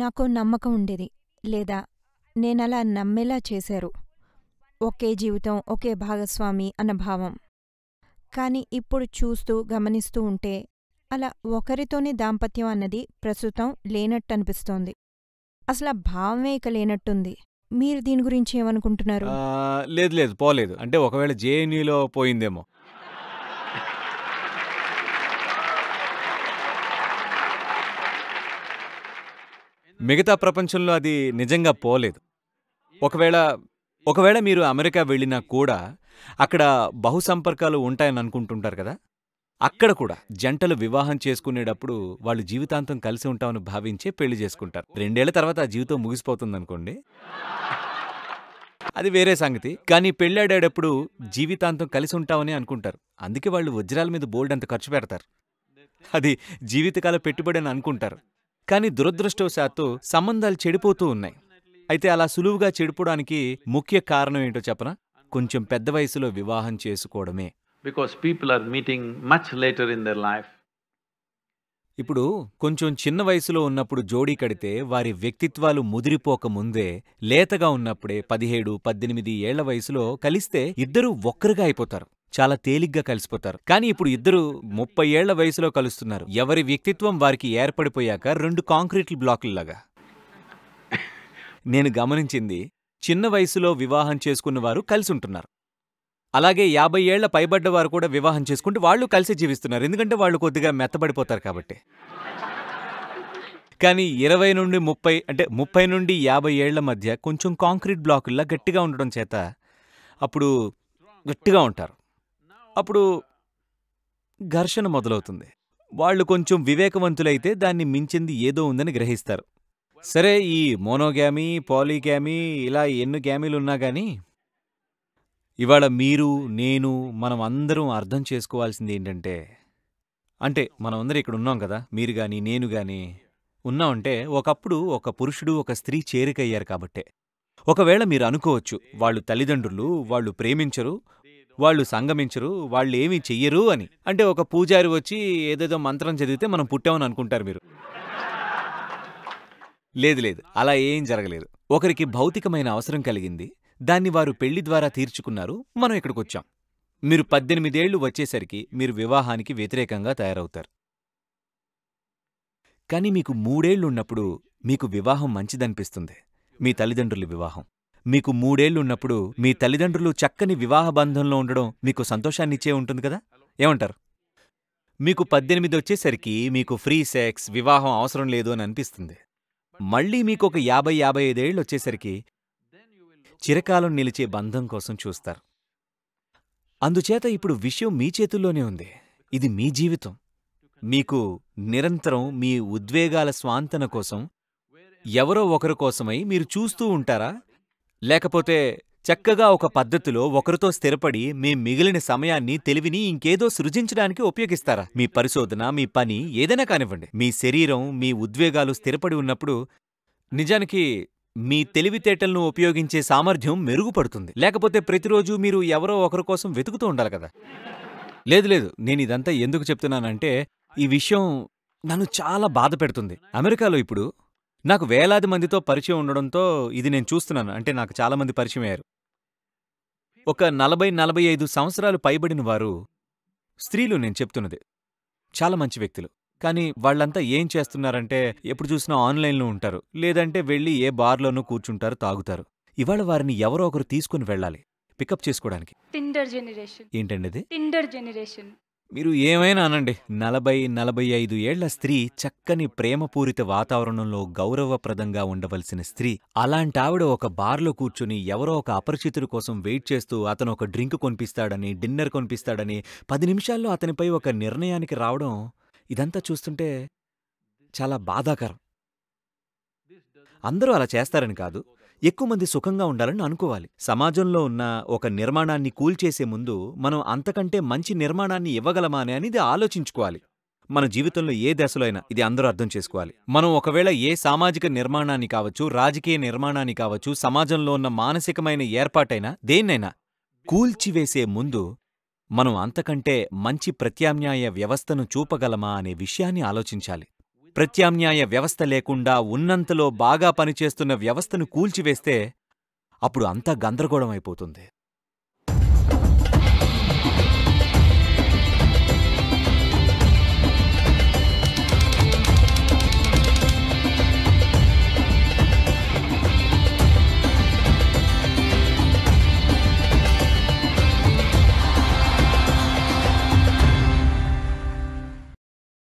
నాకు నమ్మకం ఉండేది లేదా నేనలా నమ్మేలా చేశారు ఒకే జీవితం ఒకే భాగస్వామి అన్న భావం కాని ఇప్పుడు చూస్తూ గమనిస్తూ ఉంటే అలా ఒకరితోనే దాంపత్యం అన్నది ప్రస్తుతం లేనట్టనిపిస్తోంది అసలు ఆ భావమే ఇక లేనట్టుంది మీరు దీని గురించి ఏమనుకుంటున్నారు లేదు లేదు పోలేదు అంటే ఒకవేళ జేఎన్యూలో పోయిందేమో మిగతా ప్రపంచంలో అది నిజంగా పోలేదు ఒకవేళ ఒకవేళ మీరు అమెరికా వెళ్ళినా కూడా అక్కడ బహుసంపర్కాలు ఉంటాయని అనుకుంటుంటారు కదా అక్కడ కూడా జంటలు వివాహం చేసుకునేటప్పుడు వాళ్ళు జీవితాంతం కలిసి ఉంటామని భావించే పెళ్లి చేసుకుంటారు రెండేళ్ల తర్వాత ఆ జీవితం ముగిసిపోతుంది అనుకోండి అది వేరే సంగతి కానీ పెళ్ళాడేటప్పుడు జీవితాంతం కలిసి ఉంటామని అనుకుంటారు అందుకే వాళ్ళు వజ్రాల మీద బోల్డ్ అంత ఖర్చు పెడతారు అది జీవితకాల పెట్టుబడి అని అనుకుంటారు కానీ దురదృష్టవశాత్తు సంబంధాలు చెడిపోతూ ఉన్నాయి అయితే అలా సులువుగా చెడిపోవడానికి ముఖ్య కారణం ఏంటో చెప్పనా కొంచెం పెద్ద వయసులో వివాహం చేసుకోవడమే because people are meeting much later in their life ఇప్పుడు కొంచెం చిన్న వయసులో ఉన్నప్పుడు జోడీ కడితే వారి వ్యక్తిత్వాలు ముదిరిపోక ముందే లేతగా ఉన్నప్పుడే పదిహేడు పద్దెనిమిది ఏళ్ల వయసులో కలిస్తే ఇద్దరూ ఒక్కరుగా అయిపోతారు చాలా తేలిగ్గా కలిసిపోతారు కానీ ఇప్పుడు ఇద్దరు ముప్పై ఏళ్ల వయసులో కలుస్తున్నారు ఎవరి వ్యక్తిత్వం వారికి ఏర్పడిపోయాక రెండు కాంక్రీట్ బ్లాకుల్లాగా నేను గమనించింది చిన్న వయసులో వివాహం చేసుకున్న వారు కలిసి ఉంటున్నారు అలాగే యాభై ఏళ్ల పైబడ్డ వారు కూడా వివాహం చేసుకుంటే వాళ్ళు కలిసి జీవిస్తున్నారు ఎందుకంటే వాళ్ళు కొద్దిగా మెత్తబడిపోతారు కాబట్టి కానీ ఇరవై నుండి ముప్పై అంటే ముప్పై నుండి యాభై ఏళ్ల మధ్య కొంచెం కాంక్రీట్ బ్లాకుల్లా గట్టిగా ఉండడం చేత అప్పుడు గట్టిగా ఉంటారు అప్పుడు ఘర్షణ మొదలవుతుంది వాళ్ళు కొంచెం వివేకవంతులైతే దాన్ని మించింది ఏదో ఉందని గ్రహిస్తారు సరే ఈ మోనోగ్యామీ పాలీగ్యామీ ఇలా ఎన్ని గ్యామీలున్నా కానీ ఇవాళ మీరు నేను మనం అందరం అర్థం చేసుకోవాల్సింది ఏంటంటే అంటే మనం అందరం ఇక్కడ ఉన్నాం కదా మీరు గాని నేను గాని ఉన్నామంటే ఒకప్పుడు ఒక పురుషుడు ఒక స్త్రీ చేరికయ్యారు కాబట్టే ఒకవేళ మీరు అనుకోవచ్చు వాళ్ళు తల్లిదండ్రులు వాళ్ళు ప్రేమించరు వాళ్ళు సంగమించరు వాళ్ళు ఏమీ చెయ్యరు అని అంటే ఒక పూజారి వచ్చి ఏదేదో మంత్రం చదివితే మనం పుట్టామని అనుకుంటారు మీరు లేదు లేదు అలా ఏం జరగలేదు ఒకరికి భౌతికమైన అవసరం కలిగింది దాన్ని వారు పెళ్లి ద్వారా తీర్చుకున్నారు మనం ఇక్కడికొచ్చాం మీరు పద్దెనిమిదేళ్లు వచ్చేసరికి మీరు వివాహానికి వ్యతిరేకంగా తయారవుతారు కానీ మీకు మూడేళ్లున్నప్పుడు మీకు వివాహం మంచిదనిపిస్తుంది మీ తల్లిదండ్రుల వివాహం మీకు మూడేళ్లున్నప్పుడు మీ తల్లిదండ్రులు చక్కని వివాహ బంధంలో ఉండడం మీకు సంతోషాన్నిచ్చే ఉంటుంది కదా ఏమంటారు మీకు పద్దెనిమిది వచ్చేసరికి మీకు ఫ్రీ సెక్స్ వివాహం అవసరం లేదు అని అనిపిస్తుంది మళ్ళీ మీకు ఒక యాభై యాభై ఐదేళ్ళు వచ్చేసరికి చిరకాలం నిలిచే బంధం కోసం చూస్తారు అందుచేత ఇప్పుడు విషయం మీ చేతుల్లోనే ఉంది ఇది మీ జీవితం మీకు నిరంతరం మీ ఉద్వేగాల స్వాంతన కోసం ఎవరో ఒకరి కోసమై మీరు చూస్తూ ఉంటారా లేకపోతే చక్కగా ఒక పద్ధతిలో ఒకరితో స్థిరపడి మీ మిగిలిన సమయాన్ని తెలివిని ఇంకేదో సృజించడానికి ఉపయోగిస్తారా మీ పరిశోధన మీ పని ఏదైనా కానివ్వండి మీ శరీరం మీ ఉద్వేగాలు స్థిరపడి ఉన్నప్పుడు నిజానికి మీ తెలివితేటలను ఉపయోగించే సామర్థ్యం మెరుగుపడుతుంది లేకపోతే ప్రతిరోజు మీరు ఎవరో ఒకరి కోసం వెతుకుతూ ఉండాలి కదా లేదు లేదు నేను ఇదంతా ఎందుకు చెప్తున్నానంటే ఈ విషయం నన్ను చాలా బాధ పెడుతుంది అమెరికాలో ఇప్పుడు నాకు వేలాది మందితో పరిచయం ఉండడంతో ఇది నేను చూస్తున్నాను అంటే నాకు చాలామంది పరిచయం అయ్యారు ఒక నలభై నలభై ఐదు సంవత్సరాలు పైబడిన వారు స్త్రీలు నేను చెప్తున్నది చాలా మంచి వ్యక్తులు కానీ వాళ్ళంతా ఏం చేస్తున్నారంటే ఎప్పుడు చూసినా ఆన్లైన్లో ఉంటారు లేదంటే వెళ్ళి ఏ బార్లోనూ కూర్చుంటారు తాగుతారు ఇవాళ వారిని ఎవరో ఒకరు తీసుకుని వెళ్ళాలి పికప్ చేసుకోవడానికి టిండర్ జనరేషన్ ఏంటండి టిండర్ జనరేషన్ మీరు ఏమైనా అనండి నలభై నలభై ఐదు ఏళ్ల స్త్రీ చక్కని ప్రేమపూరిత వాతావరణంలో గౌరవప్రదంగా ఉండవలసిన స్త్రీ అలాంటావిడ ఒక బార్లో కూర్చుని ఎవరో ఒక అపరిచితుడి కోసం వెయిట్ చేస్తూ అతను ఒక డ్రింక్ కొనిపిస్తాడని డిన్నర్ కొనిపిస్తాడని పది నిమిషాల్లో అతనిపై ఒక నిర్ణయానికి రావడం ఇదంతా చూస్తుంటే చాలా బాధాకరం అందరూ అలా చేస్తారని కాదు ఎక్కువ మంది సుఖంగా ఉండాలని అనుకోవాలి సమాజంలో ఉన్న ఒక నిర్మాణాన్ని కూల్చేసే ముందు మనం అంతకంటే మంచి నిర్మాణాన్ని ఇవ్వగలమా అనేది ఆలోచించుకోవాలి మన జీవితంలో ఏ దశలో అయినా ఇది అందరూ అర్థం చేసుకోవాలి మనం ఒకవేళ ఏ సామాజిక నిర్మాణాన్ని కావచ్చు రాజకీయ నిర్మాణాన్ని కావచ్చు సమాజంలో ఉన్న మానసికమైన ఏర్పాటైనా దేన్నైనా కూల్చివేసే ముందు మనం అంతకంటే మంచి ప్రత్యామ్నాయ వ్యవస్థను చూపగలమా అనే విషయాన్ని ఆలోచించాలి ప్రత్యామ్నాయ వ్యవస్థ లేకుండా ఉన్నంతలో బాగా పనిచేస్తున్న వ్యవస్థను కూల్చివేస్తే అప్పుడు అంతా గందరగోళమైపోతుంది